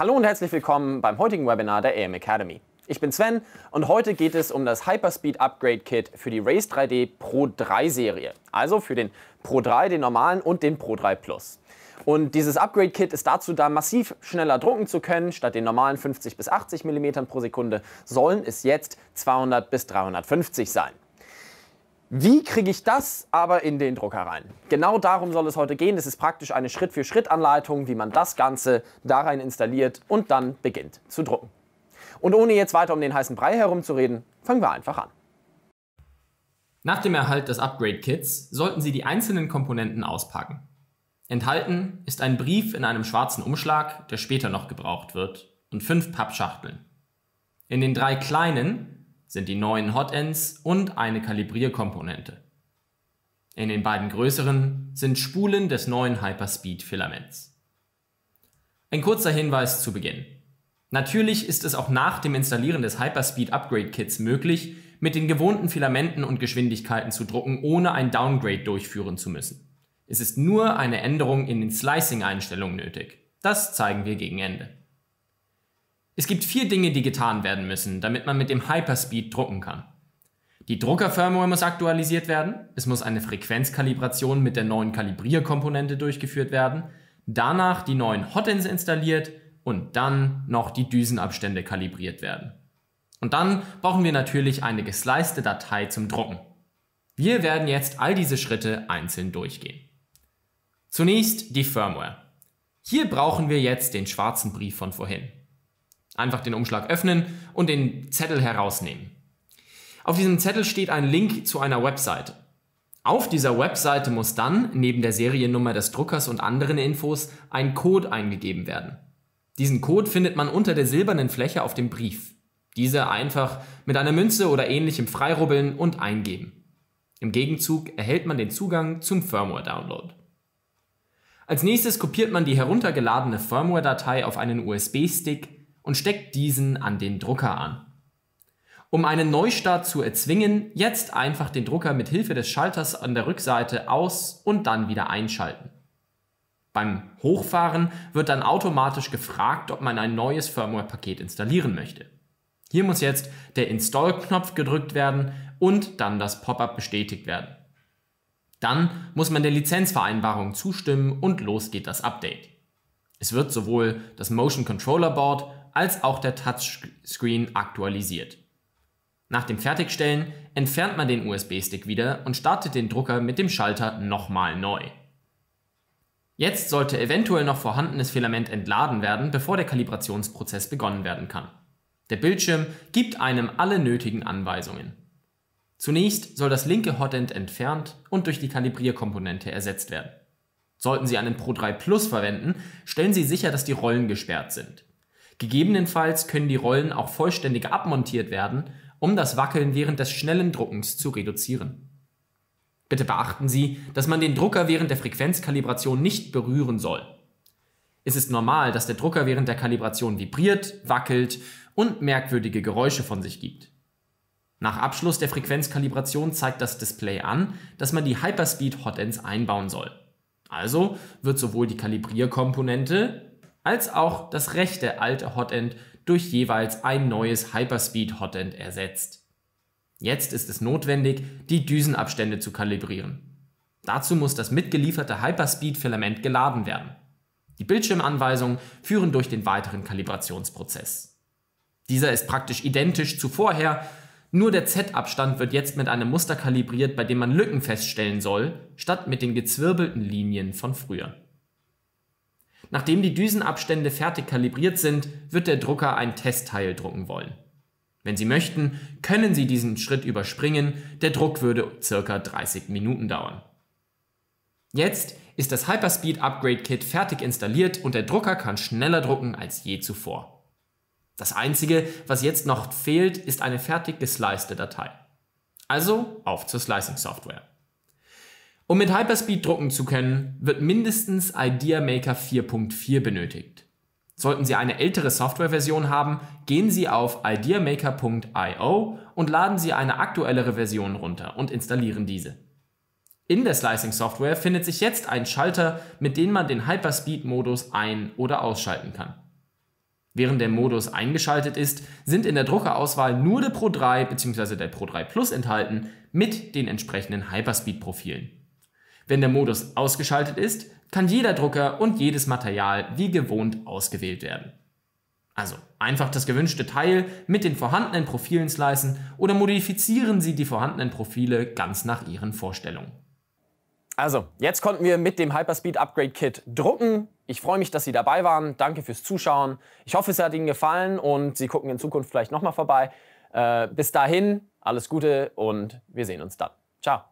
Hallo und herzlich willkommen beim heutigen Webinar der AM Academy. Ich bin Sven und heute geht es um das Hyperspeed Upgrade Kit für die Race 3D Pro 3 Serie, also für den Pro 3, den normalen und den Pro 3 Plus. Und dieses Upgrade Kit ist dazu da, massiv schneller drucken zu können. Statt den normalen 50 bis 80 mm pro Sekunde sollen es jetzt 200 bis 350 sein. Wie kriege ich das aber in den Drucker rein? Genau darum soll es heute gehen. Es ist praktisch eine Schritt-für-Schritt-Anleitung, wie man das Ganze da rein installiert und dann beginnt zu drucken. Und ohne jetzt weiter um den heißen Brei herumzureden, fangen wir einfach an. Nach dem Erhalt des Upgrade-Kits sollten Sie die einzelnen Komponenten auspacken. Enthalten ist ein Brief in einem schwarzen Umschlag, der später noch gebraucht wird, und fünf Pappschachteln. In den drei kleinen sind die neuen Hotends und eine Kalibrierkomponente. In den beiden größeren sind Spulen des neuen Hyperspeed-Filaments. Ein kurzer Hinweis zu Beginn. Natürlich ist es auch nach dem Installieren des Hyperspeed Upgrade Kits möglich, mit den gewohnten Filamenten und Geschwindigkeiten zu drucken, ohne ein Downgrade durchführen zu müssen. Es ist nur eine Änderung in den Slicing-Einstellungen nötig. Das zeigen wir gegen Ende. Es gibt vier Dinge, die getan werden müssen, damit man mit dem Hyperspeed drucken kann. Die Druckerfirmware muss aktualisiert werden, es muss eine Frequenzkalibration mit der neuen Kalibrierkomponente durchgeführt werden, danach die neuen Hotends installiert und dann noch die Düsenabstände kalibriert werden. Und dann brauchen wir natürlich eine geslicete Datei zum Drucken. Wir werden jetzt all diese Schritte einzeln durchgehen. Zunächst die Firmware. Hier brauchen wir jetzt den schwarzen Brief von vorhin. Einfach den Umschlag öffnen und den Zettel herausnehmen. Auf diesem Zettel steht ein Link zu einer Webseite. Auf dieser Webseite muss dann, neben der Seriennummer des Druckers und anderen Infos, ein Code eingegeben werden. Diesen Code findet man unter der silbernen Fläche auf dem Brief. Diese einfach mit einer Münze oder ähnlichem freirubbeln und eingeben. Im Gegenzug erhält man den Zugang zum Firmware-Download. Als nächstes kopiert man die heruntergeladene Firmware-Datei auf einen USB-Stick und steckt diesen an den Drucker an. Um einen Neustart zu erzwingen, jetzt einfach den Drucker mit Hilfe des Schalters an der Rückseite aus und dann wieder einschalten. Beim Hochfahren wird dann automatisch gefragt, ob man ein neues Firmware-Paket installieren möchte. Hier muss jetzt der Install-Knopf gedrückt werden und dann das Pop-up bestätigt werden. Dann muss man der Lizenzvereinbarung zustimmen und los geht das Update. Es wird sowohl das Motion Controller Board als auch der Touchscreen aktualisiert. Nach dem Fertigstellen entfernt man den USB-Stick wieder und startet den Drucker mit dem Schalter nochmal neu. Jetzt sollte eventuell noch vorhandenes Filament entladen werden, bevor der Kalibrationsprozess begonnen werden kann. Der Bildschirm gibt einem alle nötigen Anweisungen. Zunächst soll das linke Hotend entfernt und durch die Kalibrierkomponente ersetzt werden. Sollten Sie einen Pro 3 Plus verwenden, stellen Sie sicher, dass die Rollen gesperrt sind. Gegebenenfalls können die Rollen auch vollständig abmontiert werden, um das Wackeln während des schnellen Druckens zu reduzieren. Bitte beachten Sie, dass man den Drucker während der Frequenzkalibration nicht berühren soll. Es ist normal, dass der Drucker während der Kalibration vibriert, wackelt und merkwürdige Geräusche von sich gibt. Nach Abschluss der Frequenzkalibration zeigt das Display an, dass man die Hyperspeed Hotends einbauen soll. Also wird sowohl die Kalibrierkomponente als auch das rechte alte Hotend durch jeweils ein neues Hyperspeed Hotend ersetzt. Jetzt ist es notwendig, die Düsenabstände zu kalibrieren. Dazu muss das mitgelieferte Hyperspeed-Filament geladen werden. Die Bildschirmanweisungen führen durch den weiteren Kalibrationsprozess. Dieser ist praktisch identisch zu vorher, nur der Z-Abstand wird jetzt mit einem Muster kalibriert, bei dem man Lücken feststellen soll, statt mit den gezwirbelten Linien von früher. Nachdem die Düsenabstände fertig kalibriert sind, wird der Drucker ein Testteil drucken wollen. Wenn Sie möchten, können Sie diesen Schritt überspringen, der Druck würde circa 30 Minuten dauern. Jetzt ist das Hyperspeed Upgrade Kit fertig installiert und der Drucker kann schneller drucken als je zuvor. Das einzige, was jetzt noch fehlt, ist eine fertig geslicete Datei. Also auf zur Slicing Software. Um mit Hyperspeed drucken zu können, wird mindestens IDEA Maker 4.4 benötigt. Sollten Sie eine ältere Softwareversion haben, gehen Sie auf ideamaker.io und laden Sie eine aktuellere Version runter und installieren diese. In der Slicing Software findet sich jetzt ein Schalter, mit dem man den Hyperspeed-Modus ein- oder ausschalten kann. Während der Modus eingeschaltet ist, sind in der Druckerauswahl nur der Pro 3 bzw. der Pro 3 Plus enthalten mit den entsprechenden Hyperspeed-Profilen. Wenn der Modus ausgeschaltet ist, kann jeder Drucker und jedes Material wie gewohnt ausgewählt werden. Also einfach das gewünschte Teil mit den vorhandenen Profilen slicen oder modifizieren Sie die vorhandenen Profile ganz nach Ihren Vorstellungen. Also, jetzt konnten wir mit dem Hyperspeed Upgrade Kit drucken. Ich freue mich, dass Sie dabei waren. Danke fürs Zuschauen. Ich hoffe, es hat Ihnen gefallen und Sie gucken in Zukunft vielleicht nochmal vorbei. Äh, bis dahin, alles Gute und wir sehen uns dann. Ciao.